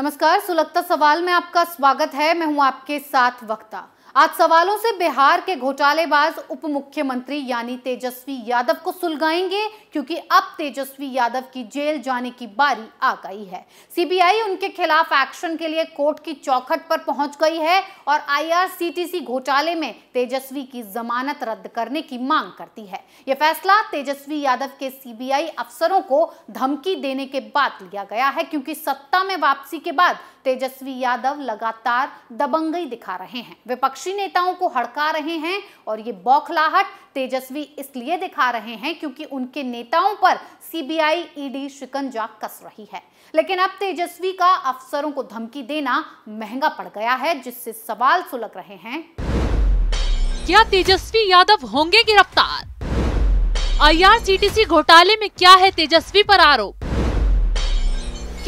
नमस्कार सुलगता सवाल में आपका स्वागत है मैं हूं आपके साथ वक्ता आज सवालों से बिहार के घोटालेबाज उप मुख्यमंत्री यानी तेजस्वी यादव को सुलगाएंगे क्योंकि अब तेजस्वी यादव की जेल जाने की बारी आ गई है सीबीआई उनके खिलाफ एक्शन के लिए कोर्ट की चौखट पर पहुंच गई है और आईआरसीटीसी घोटाले में तेजस्वी की जमानत रद्द करने की मांग करती है यह फैसला तेजस्वी यादव के सीबीआई अफसरों को धमकी देने के बाद लिया गया है क्योंकि सत्ता में वापसी के बाद तेजस्वी यादव लगातार दबंगई दिखा रहे हैं विपक्षी नेताओं को हड़का रहे हैं और ये बौखलाहट तेजस्वी इसलिए दिखा रहे हैं क्योंकि उनके नेताओं पर सीबीआई ईडी शिकंजा कस रही है लेकिन अब तेजस्वी का अफसरों को धमकी देना महंगा पड़ गया है जिससे सवाल सुलग रहे हैं क्या तेजस्वी यादव होंगे गिरफ्तार आई घोटाले में क्या है तेजस्वी पर आरोप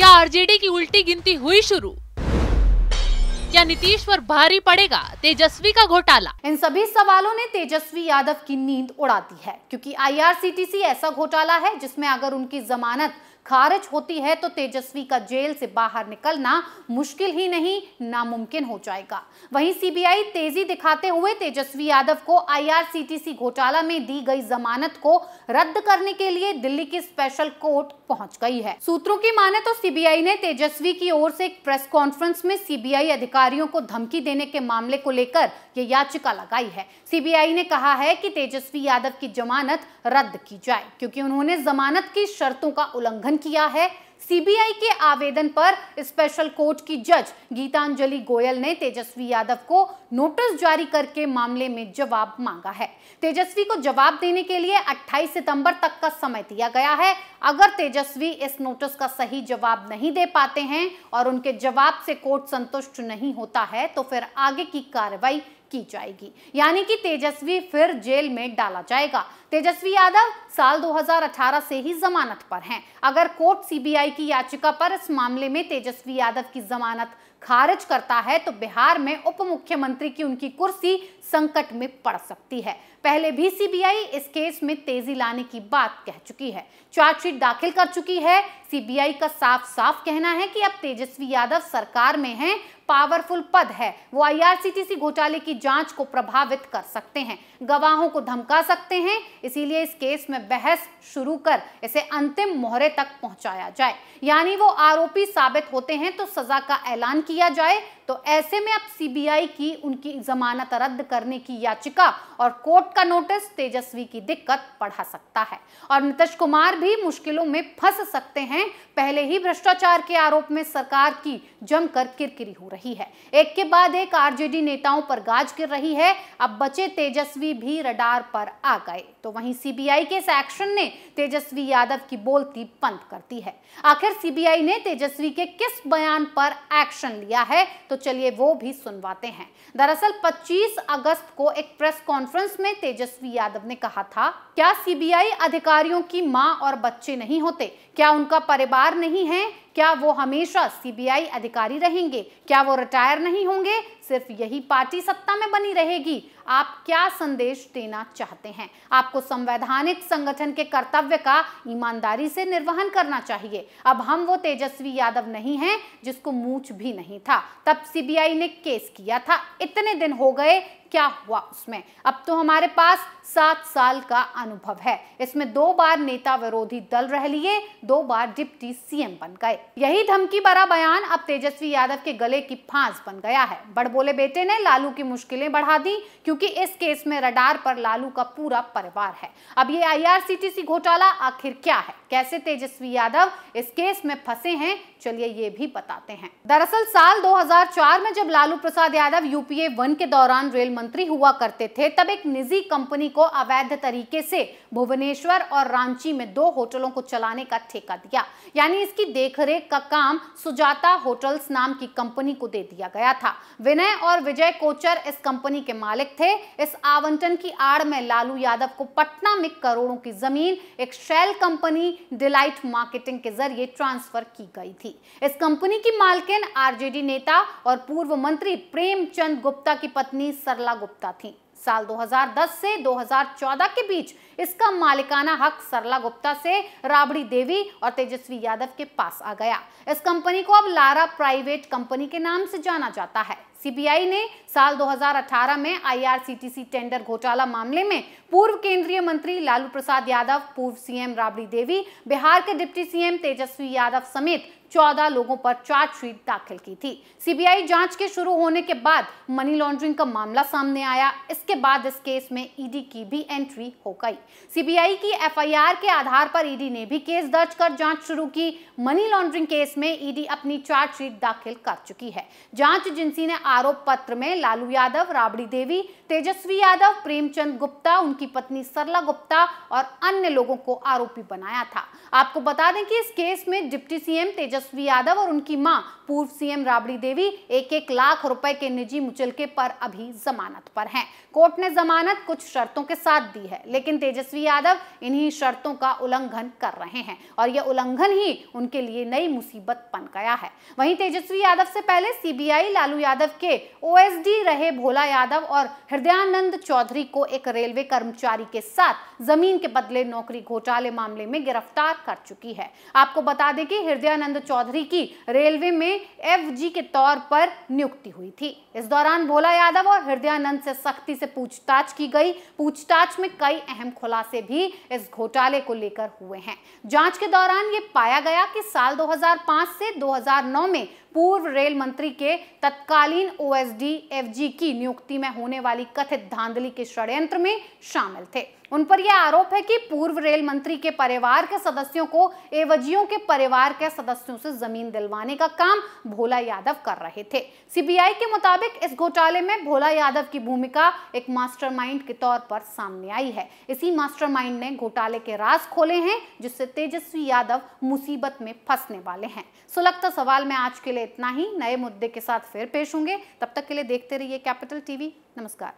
क्या आरजेडी की उल्टी गिनती हुई शुरू क्या नीतीश पर भारी पड़ेगा तेजस्वी का घोटाला इन सभी सवालों ने तेजस्वी यादव की नींद उड़ाती है क्योंकि आईआरसीटीसी ऐसा घोटाला है जिसमें अगर उनकी जमानत खारिज होती है तो तेजस्वी का जेल से बाहर निकलना मुश्किल ही नहीं नामुमकिन हो जाएगा वहीं सीबीआई तेजी दिखाते हुए तेजस्वी यादव को आईआरसीटीसी घोटाला में दी गई जमानत को रद्द करने के लिए दिल्ली की स्पेशल कोर्ट पहुंच गई है सूत्रों की माने तो सीबीआई ने तेजस्वी की ओर से एक प्रेस कॉन्फ्रेंस में सीबीआई अधिकारियों को धमकी देने के मामले को लेकर ये याचिका लगाई है सीबीआई ने कहा है कि तेजस्वी यादव की जमानत रद्द की जाए क्योंकि उन्होंने जमानत की शर्तों का उल्लंघन किया है सीबीआई के आवेदन पर स्पेशल कोर्ट की जज गीतांजलि गोयल ने तेजस्वी यादव को नोटिस जारी करके मामले में जवाब मांगा है तेजस्वी को जवाब देने के लिए 28 सितंबर तक का समय दिया गया है अगर तेजस्वी इस नोटिस का सही जवाब नहीं दे पाते हैं और उनके जवाब से कोर्ट संतुष्ट नहीं होता है तो फिर आगे की कार्रवाई की जाएगी यानी कि तेजस्वी फिर जेल में डाला जाएगा तेजस्वी यादव साल 2018 से ही जमानत पर हैं अगर कोर्ट सीबीआई की याचिका पर इस मामले में तेजस्वी यादव की जमानत खारिज करता है तो बिहार में उप मुख्यमंत्री की उनकी कुर्सी संकट में पड़ सकती है पहले भी सीबीआई इस केस में तेजी लाने की बात कह चुकी है चार्जशीट दाखिल कर चुकी है सीबीआई का साफ साफ कहना है कि अब तेजस्वी यादव सरकार में हैं पावरफुल पद है वो आईआरसीटीसी घोटाले की जांच को प्रभावित कर सकते हैं गवाहों को धमका सकते हैं इसीलिए इस केस में बहस शुरू कर इसे अंतिम मोहरे तक पहुंचाया जाए यानी वो आरोपी साबित होते हैं तो सजा का ऐलान किया जाए तो ऐसे में अब सीबीआई की उनकी जमानत रद्द करने की याचिका और कोर्ट का नोटिस तेजस्वी की दिक्कत बढ़ा सकता है और नीतीश कुमार भी मुश्किलों में फंस सकते हैं पहले ही भ्रष्टाचार के आरोप में सरकार की जमकर किरकिरी हो रही है एक के बाद एक आरजेडी नेताओं पर गाज गिर रही है अब बचे तेजस्वी भी रडार पर आ गए तो वहीं सीबीआई के इस एक्शन ने तेजस्वी यादव की बोलती बंद कर दी है आखिर सीबीआई ने तेजस्वी के किस बयान पर एक्शन लिया है तो चलिए वो भी सुनवाते हैं दरअसल 25 अगस्त को एक प्रेस कॉन्फ्रेंस में तेजस्वी यादव ने कहा था क्या सीबीआई अधिकारियों की मां और बच्चे नहीं होते क्या उनका परिवार नहीं है क्या वो हमेशा सीबीआई अधिकारी रहेंगे क्या वो रिटायर नहीं होंगे सिर्फ यही पार्टी सत्ता में बनी रहेगी आप क्या संदेश देना चाहते हैं आपको संवैधानिक संगठन के कर्तव्य का ईमानदारी से निर्वहन करना चाहिए अब हम वो तेजस्वी यादव नहीं हैं जिसको मूछ भी नहीं था तब सीबीआई ने केस किया था इतने दिन हो गए क्या हुआ उसमें अब तो हमारे पास सात साल का अनुभव है इसमें दो बार नेता विरोधी दल रह लिए दो बार डिप्टी सीएम बन गए यही धमकी भरा बयान अब तेजस्वी यादव के गले की फांस बन गया है बड़बोले बेटे ने लालू की मुश्किलें बढ़ा दी क्योंकि इस केस में रडार पर लालू का पूरा परिवार है अब ये आई घोटाला आखिर क्या है कैसे तेजस्वी यादव इस केस में फंसे हैं चलिए ये भी बताते हैं दरअसल साल 2004 में जब लालू प्रसाद यादव यूपीए वन के दौरान रेल मंत्री हुआ करते थे तब एक निजी कंपनी को अवैध तरीके से भुवनेश्वर और रांची में दो होटलों को चलाने का ठेका दिया यानी इसकी देखरेख का काम सुजाता होटल्स नाम की कंपनी को दे दिया गया था विनय और विजय कोचर इस कंपनी के मालिक थे इस आवंटन की आड़ में लालू यादव को पटना में करोड़ों की जमीन एक शैल कंपनी डिलाइट मार्केटिंग के जरिए ट्रांसफर की गई थी इस कंपनी की मालकिन आरजेडी नेता और पूर्व मंत्री प्रेमचंद गुप्ता की पत्नी सरला कला गुप्ता थी साल 2010 से 2014 के बीच इसका मालिकाना हक सरला गुप्ता से राबड़ी देवी और तेजस्वी यादव के पास आ गया इस कंपनी को अब लारा प्राइवेट कंपनी के नाम से जाना जाता है सीबीआई ने साल 2018 में आईआरसीटीसी टेंडर घोटाला मामले में पूर्व केंद्रीय मंत्री लालू प्रसाद यादव पूर्व सीएम राबड़ी देवी बिहार के डिप्टी सीएम तेजस्वी यादव समेत 14 लोगों पर चार्जशीट दाखिल की थी सीबीआई जांच के शुरू होने के बाद मनी लॉन्ड्रिंग का मामला सामने आया इसके बाद इस केस में ईडी की भी एंट्री हो गई सीबीआई की एफआईआर के आधार पर ईडी ने भी केस दर्ज कर जांच शुरू की मनी लॉन्ड्रिंग केस में ईडी अपनी चार्जशीट दाखिल कर चुकी है जांच एजेंसी ने आरोप पत्र में लालू यादव राबड़ी देवी तेजस्वी यादव प्रेमचंद गुप्ता उनकी पत्नी सरला गुप्ता और अन्य लोगों को आरोपी बनाया था आपको बता दें कि इस केस में डिप्टी सीएम तेजस्वी तेजस्वी यादव और उनकी मां पूर्व सीएम राबड़ी देवी एक एक लाख रुपए के निजी मुचलके पर अभी जमानत पर हैं कोर्ट ने जमानत कुछ शर्तों के साथ दी है लेकिन तेजस्वी यादव इन्हीं शर्तों का उल्लंघन कर रहे हैं और यह उल्लंघन ही उनके लिए नई मुसीबत बन गया है वहीं तेजस्वी यादव से पहले सीबीआई लालू यादव के ओएसडी रहे भोला यादव और हृदयानंद चौधरी को एक रेलवे कर्मचारी के साथ जमीन के बदले नौकरी घोटाले मामले में गिरफ्तार कर चुकी है आपको बता दें कि हृदयानंद चौधरी की रेलवे में एफजी के तौर पर नियुक्ति हुई थी इस दौरान भोला यादव और हृदयानंद से सख्ती से पूछताछ की गई पूछताछ में कई अहम खुलासे भी इस घोटाले को लेकर हुए हैं जांच के दौरान ये पाया गया कि साल 2005 से 2009 में पूर्व रेल मंत्री के तत्कालीन ओएसडी एफजी की नियुक्ति में होने वाली कथित धांधली के षड्यंत्र में शामिल थे उन पर यह आरोप है कि पूर्व रेल मंत्री के परिवार के सदस्यों को एवजियों के परिवार के सदस्यों से जमीन दिलवाने का काम भोला यादव कर रहे थे सीबीआई के मुताबिक इस घोटाले में भोला यादव की भूमिका एक मास्टरमाइंड के तौर पर सामने आई है इसी मास्टरमाइंड ने घोटाले के राज खोले हैं जिससे तेजस्वी यादव मुसीबत में फंसने वाले हैं सुलगता सवाल में आज के लिए लिए इतना ही नए मुद्दे के साथ फिर पेश होंगे तब तक के लिए देखते रहिए कैपिटल टीवी नमस्कार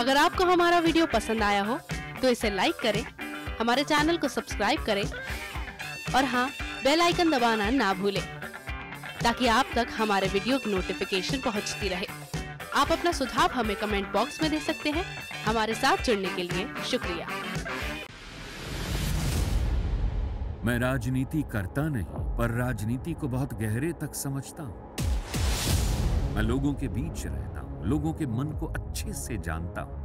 अगर आपको हमारा वीडियो पसंद आया हो तो इसे लाइक करें हमारे चैनल को सब्सक्राइब करें और हाँ बेल आइकन दबाना ना भूलें ताकि आप तक हमारे वीडियो की नोटिफिकेशन पहुंचती रहे आप अपना सुझाव हमें कमेंट बॉक्स में दे सकते हैं हमारे साथ जुड़ने के लिए शुक्रिया मैं राजनीति करता नहीं पर राजनीति को बहुत गहरे तक समझता हूँ मैं लोगों के बीच रहता हूँ लोगों के मन को अच्छे से जानता हूँ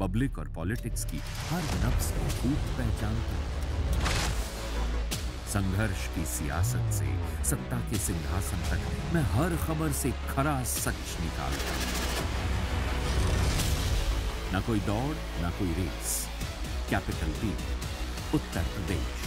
पब्लिक और पॉलिटिक्स की हर नब्स को खूब पहचानता हूँ संघर्ष की सियासत से सत्ता के सिंहासन तक मैं हर खबर से खरा सच निकालता हूं ना कोई दौड़ ना कोई रेस कैपिटल बी उत्तर प्रदेश